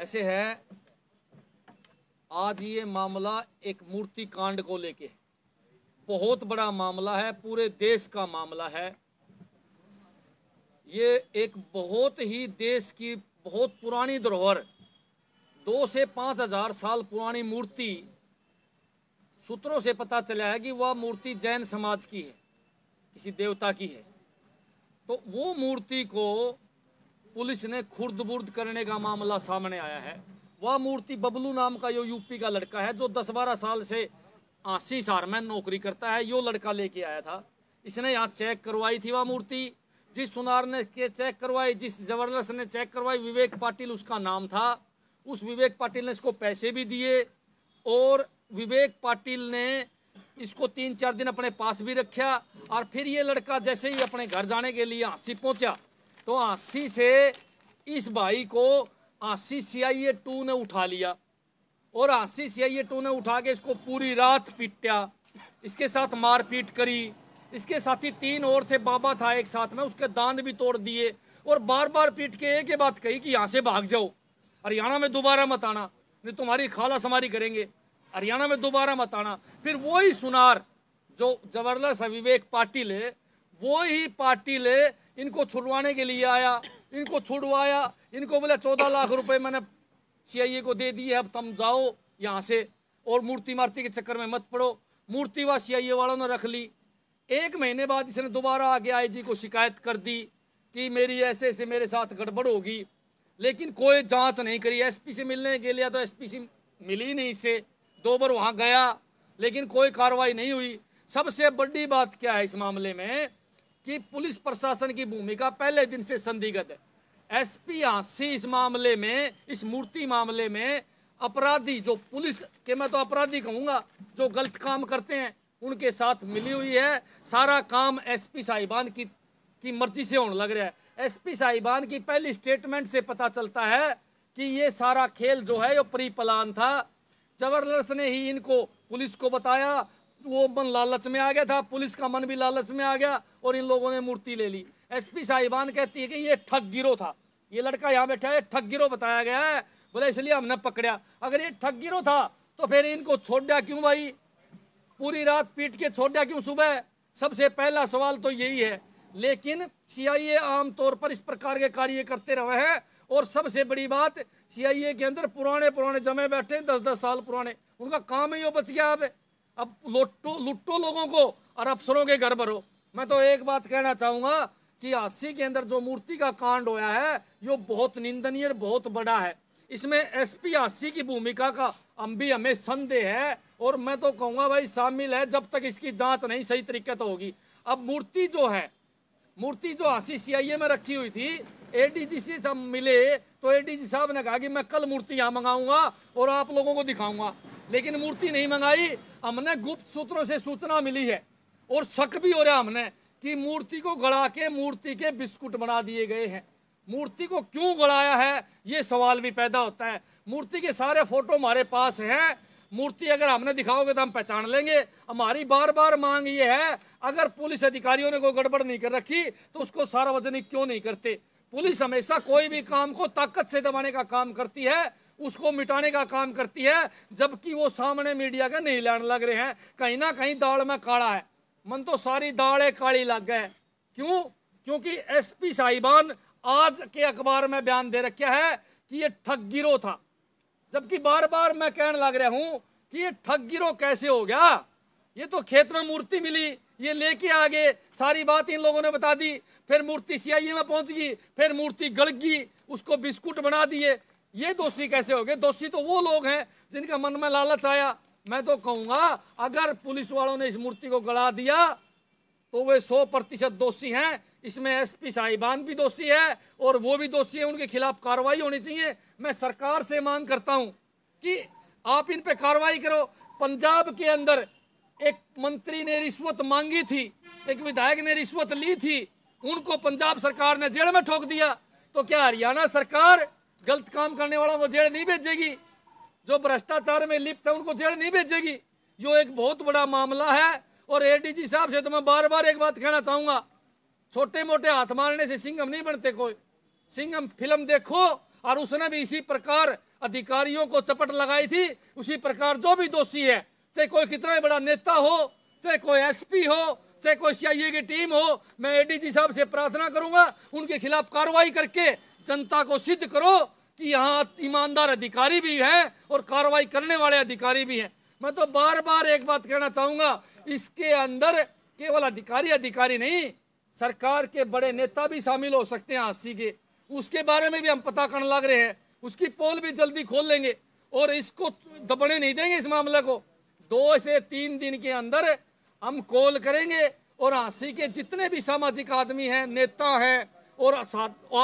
ऐसे है आज ये मामला एक मूर्ति कांड को लेके बहुत बड़ा मामला है पूरे देश का मामला है ये एक बहुत ही देश की बहुत पुरानी धरोहर दो से पाँच हजार साल पुरानी मूर्ति सूत्रों से पता चला है कि वह मूर्ति जैन समाज की है किसी देवता की है तो वो मूर्ति को पुलिस ने खुर्द बुर्द करने का मामला सामने आया है वह मूर्ति बबलू नाम का यो यूपी का लड़का है जो दस बारह साल से आसी सार में नौकरी करता है यो लड़का लेके आया था इसने यहाँ चेक करवाई थी वह मूर्ति जिस सुनार ने के चेक करवाई जिस जबरदस्त ने चेक करवाई विवेक पाटिल उसका नाम था उस विवेक पाटिल ने इसको पैसे भी दिए और विवेक पाटिल ने इसको तीन चार दिन अपने पास भी रखा और फिर ये लड़का जैसे ही अपने घर जाने के लिए हाँसी पहुँचा तो आसी से इस भाई को आसी सी आई ए टू ने उठा लिया और आसी सी आई ए टू ने उठा के इसको पूरी रात पीटा इसके साथ मारपीट करी इसके साथ ही तीन और थे बाबा था एक साथ में उसके दांत भी तोड़ दिए और बार बार पीट के एक ही बात कही कि यहाँ से भाग जाओ हरियाणा में दोबारा मत आना नहीं तुम्हारी तो खाला समारी करेंगे हरियाणा में दोबारा मत आना फिर वही सुनार जो जवाहरलाल विवेक पाटिल है वो ही पार्टी ले इनको छुड़वाने के लिए आया इनको छुड़वाया इनको बोला चौदह लाख रुपए मैंने सी को दे दिए अब तुम जाओ यहाँ से और मूर्ति मारती के चक्कर में मत पड़ो मूर्ति व सी वालों ने रख ली एक महीने बाद इसने दोबारा आगे आईजी को शिकायत कर दी कि मेरी ऐसे ऐसे मेरे साथ गड़बड़ होगी लेकिन कोई जांच नहीं करी एसपी से मिलने के लिए तो एसपी से मिली नहीं इसे दो बार वहाँ गया लेकिन कोई कार्रवाई नहीं हुई सबसे बड़ी बात क्या है इस मामले में कि पुलिस प्रशासन की भूमिका पहले दिन से संदिग्ध है एसपी हांसी इस मामले में इस मूर्ति मामले में अपराधी जो पुलिस के मैं तो अपराधी कहूँगा जो गलत काम करते हैं उनके साथ मिली हुई है सारा काम एसपी साहिबान की की मर्जी से होने लग रहा है एसपी साहिबान की पहली स्टेटमेंट से पता चलता है कि ये सारा खेल जो है वो प्री प्लान था जबरदस्त ने ही इनको पुलिस को बताया वो मन लालच में आ गया था पुलिस का मन भी लालच में आ गया और इन लोगों ने मूर्ति ले ली एसपी साहिबान कहती है कि ये ठग गिरो था ये लड़का यहाँ बैठा है ठग गिरो बताया गया है बोले इसलिए हमने पकड़ा अगर ये ठग गिरो था तो फिर इनको छोड़ दिया क्यों भाई पूरी रात पीट के छोड़ दिया क्यों सुबह सबसे पहला सवाल तो यही है लेकिन सी आई ए आमतौर पर इस प्रकार के कार्य करते रहे हैं और सबसे बड़ी बात सी आई ए के अंदर पुराने पुराने जमे बैठे दस दस साल पुराने उनका काम ही वो बच गया अब अब लुट्टो लुट्टो लोगों को और अफसरों के घर भरो मैं तो एक बात कहना चाहूंगा कि अस्सी के अंदर जो मूर्ति का कांड होया है ये बहुत निंदनीय बहुत बड़ा है इसमें एसपी अस्सी की भूमिका का हम भी हमें संदेह है और मैं तो कहूँगा भाई शामिल है जब तक इसकी जांच नहीं सही तरीके तो होगी अब मूर्ति जो है मूर्ति जो अस्सी सी में रखी हुई थी सी साहब मिले तो जी साहब ने कहा कि मैं कल मूर्ति यहाँ मंगाऊंगा और आप लोगों को दिखाऊंगा लेकिन मूर्ति नहीं मंगाई हमने गुप्त सूत्रों से सूचना मिली है और शक भी हो रहा हमने कि मूर्ति को गड़ा के मूर्ति के बिस्कुट बना दिए गए हैं मूर्ति को क्यों गड़ाया है ये सवाल भी पैदा होता है मूर्ति के सारे फोटो हमारे पास हैं मूर्ति अगर हमने दिखाओगे तो हम पहचान लेंगे हमारी बार बार मांग ये है अगर पुलिस अधिकारियों ने कोई गड़बड़ नहीं कर रखी तो उसको सार्वजनिक क्यों नहीं करते पुलिस हमेशा कोई भी काम को ताकत से दबाने का काम करती है उसको मिटाने का काम करती है जबकि वो सामने मीडिया के नहीं लाने लग रहे हैं कहीं ना कहीं दाल में काड़ा है मन तो सारी दाड़े काली लग गए क्यों क्योंकि एसपी साहिबान आज के अखबार में बयान दे रखा है कि ये ठग गिरोह था जबकि बार बार मैं कहने लग रहा हूँ कि ये ठग गिरोह कैसे हो गया ये तो खेत में मूर्ति मिली ये लेके आ गए सारी बात इन लोगों ने बता दी फिर मूर्ति सीआईए में पहुंच गई फिर मूर्ति गड़गी उसको बिस्कुट बना दिए ये दोषी कैसे हो गए दोषी तो वो लोग हैं जिनका मन में लालच आया मैं तो कहूंगा अगर पुलिस वालों ने इस मूर्ति को गड़ा दिया तो वे सौ प्रतिशत दोषी हैं इसमें एसपी साहिबान भी दोषी है और वो भी दोषी है उनके खिलाफ कार्रवाई होनी चाहिए मैं सरकार से मांग करता हूं कि आप इन पे कार्रवाई करो पंजाब के अंदर एक मंत्री ने रिश्वत मांगी थी एक विधायक ने रिश्वत ली थी उनको पंजाब सरकार ने जेल में ठोक दिया तो क्या हरियाणा सरकार गलत काम करने वाला वो जेल नहीं भेजेगी जो भ्रष्टाचार में लिप्त है उनको जेल नहीं भेजेगी यो एक बहुत बड़ा मामला है और एडीजी साहब से तो मैं बार बार एक बात कहना चाहूंगा छोटे मोटे हाथ मारने से सिंगम नहीं बनते कोई सिंगम फिल्म देखो और उसने भी इसी प्रकार अधिकारियों को चपट लगाई थी उसी प्रकार जो भी दोषी है चाहे कोई कितना ही बड़ा नेता हो चाहे कोई एसपी हो चाहे कोई सीआईए की टीम हो मैं एडीजी साहब से प्रार्थना करूंगा उनके खिलाफ कार्रवाई करके जनता को सिद्ध करो कि यहाँ ईमानदार अधिकारी भी हैं और कार्रवाई करने वाले अधिकारी भी हैं मैं तो बार बार एक बात कहना चाहूंगा इसके अंदर केवल अधिकारी अधिकारी नहीं सरकार के बड़े नेता भी शामिल हो सकते हैं हादसी के उसके बारे में भी हम पता करने लग रहे हैं उसकी पोल भी जल्दी खोल लेंगे और इसको दबड़े नहीं देंगे इस मामले को दो से तीन दिन के अंदर हम कॉल करेंगे और हांसी के जितने भी सामाजिक आदमी हैं नेता हैं और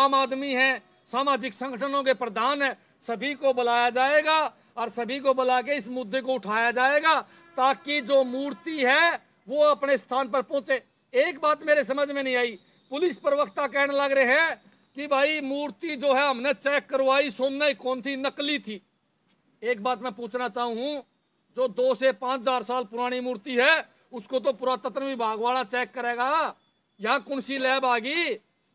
आम आदमी हैं सामाजिक संगठनों के प्रधान हैं सभी को बुलाया जाएगा और सभी को बुला के इस मुद्दे को उठाया जाएगा ताकि जो मूर्ति है वो अपने स्थान पर पहुंचे एक बात मेरे समझ में नहीं आई पुलिस प्रवक्ता कहने लग रहे हैं कि भाई मूर्ति जो है हमने चेक करवाई सोमना कौन थी नकली थी एक बात मैं पूछना चाहूँ जो दो से पांच हजार साल पुरानी मूर्ति है उसको तो पुरातत्व विभाग वाला चेक करेगा यहाँ कौन सी लैब आ गई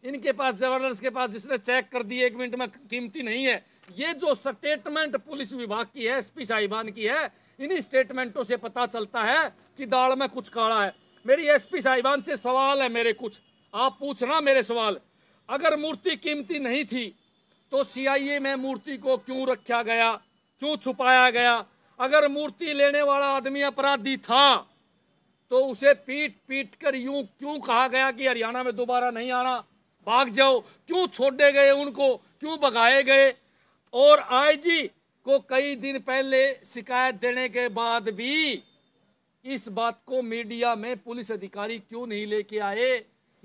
इनके पास जबरदस्त के पास जिसने चेक कर दी एक मिनट में कीमती नहीं है ये जो स्टेटमेंट पुलिस विभाग की है एसपी साहिबान की है इन्हीं स्टेटमेंटों से पता चलता है कि दाल में कुछ काड़ा है मेरी एसपी साहिबान से सवाल है मेरे कुछ आप पूछना मेरे सवाल अगर मूर्ति कीमती नहीं थी तो सीआईए में मूर्ति को क्यों रखा गया क्यों छुपाया गया अगर मूर्ति लेने वाला आदमी अपराधी था तो उसे पीट पीट कर यूं क्यों कहा गया कि हरियाणा में दोबारा नहीं आना भाग जाओ क्यों छोड़े गए उनको क्यों भगाए गए और आईजी को कई दिन पहले शिकायत देने के बाद भी इस बात को मीडिया में पुलिस अधिकारी क्यों नहीं लेके आए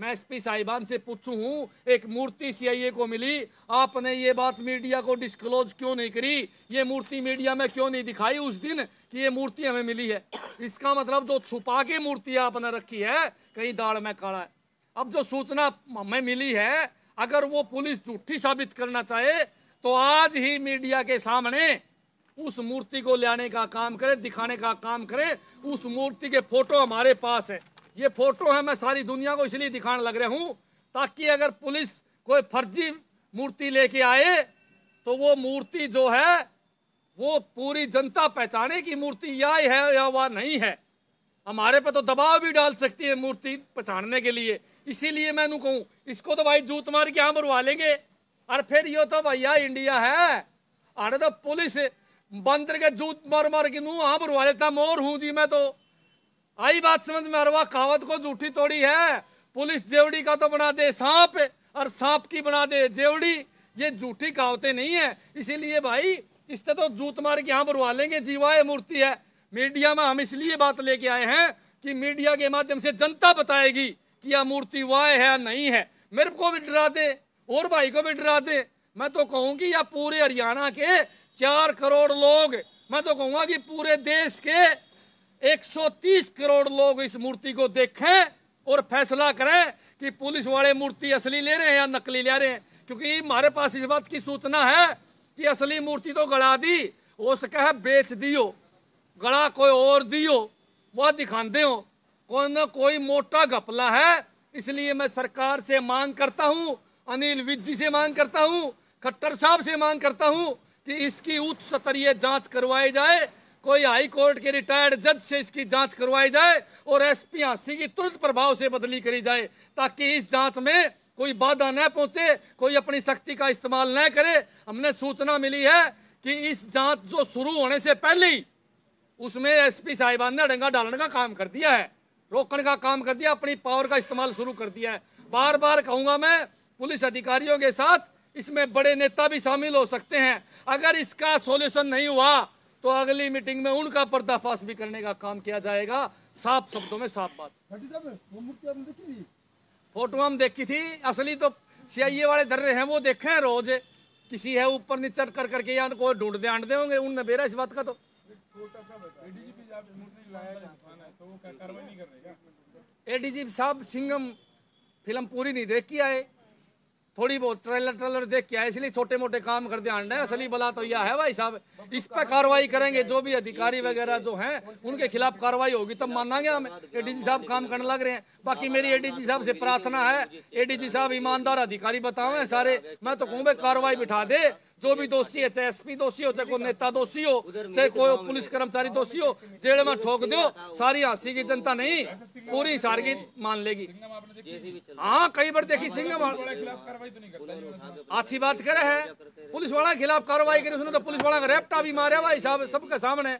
मैं पी साहिबान से पूछू हूँ एक मूर्ति सीआईए को मिली आपने ये बात मीडिया को डिस्क्लोज क्यों नहीं करी ये मूर्ति मीडिया में क्यों नहीं दिखाई उस दिन कि ये मूर्ति हमें मिली है इसका मतलब जो छुपा के मूर्ति आपने रखी है कहीं दाढ़ में काड़ा है अब जो सूचना हमें मिली है अगर वो पुलिस झूठी साबित करना चाहे तो आज ही मीडिया के सामने उस मूर्ति को लाने का काम करे दिखाने का काम करे उस मूर्ति के फोटो हमारे पास है ये फोटो है मैं सारी दुनिया को इसलिए दिखाने लग रहा हूँ ताकि अगर पुलिस कोई फर्जी मूर्ति लेके आए तो वो मूर्ति जो है वो पूरी जनता पहचाने की मूर्ति या है या वह नहीं है हमारे पे तो दबाव भी डाल सकती है मूर्ति पहचानने के लिए इसीलिए मैं इन्हू कहूँ इसको तो भाई जूत मार के यहाँ मरवा लेंगे और फिर ये तो भैया इंडिया है अरे तो पुलिस बंदर के जूत मार मार के नू यहाँ मरवा लेता मोर हूँ जी मैं तो आई बात समझ में अरवा कहावत को झूठी तोड़ी है पुलिस जेवड़ी का तो बना दे सांप और सांप की बना दे जेवड़ी ये झूठी कहावतें नहीं है इसीलिए भाई इससे तो जूत मार के यहाँ बुरवा लेंगे जीवाए मूर्ति है मीडिया में हम इसलिए बात लेके आए हैं कि मीडिया के माध्यम से जनता बताएगी कि यह मूर्ति वाय है नहीं है मेरे को भी डरा दे और भाई को भी डरा दे मैं तो कहूंगी या पूरे हरियाणा के चार करोड़ लोग मैं तो कहूंगा कि पूरे देश के 130 करोड़ लोग इस मूर्ति को देखें और फैसला करें कि पुलिस वाले मूर्ति असली ले रहे हैं या नकली ले रहे हैं क्योंकि हमारे पास इस बात की सूचना है कि असली मूर्ति तो गड़ा दी हो सके बेच दियो गड़ा कोई और दियो वह दिखाते हो कोई ना कोई मोटा घपला है इसलिए मैं सरकार से मांग करता हूँ अनिल विज जी से मांग करता हूँ खट्टर साहब से मांग करता हूँ कि इसकी उच्च स्तरीय जांच करवाई जाए कोई हाई कोर्ट के रिटायर्ड जज से इसकी जांच करवाई जाए और एसपी सी की तुरंत प्रभाव से बदली करी जाए ताकि इस जांच में कोई बाधा न पहुंचे कोई अपनी शक्ति का इस्तेमाल न करे हमने सूचना मिली है कि इस जांच जो शुरू होने से पहले ही उसमें एसपी साहिबान ने डंगा डालने का काम कर दिया है रोकने का काम कर दिया अपनी पावर का इस्तेमाल शुरू कर दिया है बार बार कहूँगा मैं पुलिस अधिकारियों के साथ इसमें बड़े नेता भी शामिल हो सकते हैं अगर इसका सोल्यूशन नहीं हुआ तो अगली मीटिंग में उनका पर्दाफाश भी करने का काम किया जाएगा साफ शब्दों में साफ बात फोटो हम देखी थी असली तो सीआईए वाले धर रहे हैं वो देखे हैं रोज किसी है ऊपर नीचे कर करके यहाँ को ढूंढ दे आंट दे होंगे उन बेरा इस बात का तो एडीजी तो साहब सिंगम फिल्म पूरी नहीं देखी आए थोड़ी बहुत ट्रेलर ट्रेलर देख के आए इसलिए छोटे मोटे काम कर ध्यान है असली बला तो यह है भाई साहब इस पर कार्रवाई करेंगे जो भी अधिकारी वगैरह जो हैं उनके खिलाफ कार्रवाई होगी तब माना गया हम एडीजी साहब काम करने लग रहे हैं बाकी मेरी एडीजी साहब से प्रार्थना है एडीजी साहब ईमानदार अधिकारी बताओ सारे मैं तो कहूँ भाई कार्रवाई बिठा दे जो भी दोषी है चाहे एसपी दोषी हो चाहे कोई नेता दोषी हो चाहे कोई पुलिस कर्मचारी दोषी हो जेल में ठोक दो सारी हांसी की जनता नहीं पूरी हिसार की मान लेगी हाँ कई बार देखी सिंह अच्छी बात करे है पुलिस वाला के खिलाफ कार्रवाई करी उसने तो पुलिस वाला का रेपटा भी मारे भाई साहब सबके सामने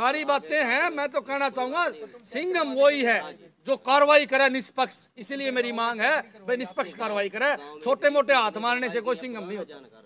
सारी बातें हैं मैं तो कहना चाहूंगा सिंगम वही है जो कार्रवाई करे निष्पक्ष इसीलिए मेरी मांग है भाई निष्पक्ष कार्रवाई करे छोटे मोटे हाथ मारने से कोई सिंगम नहीं होता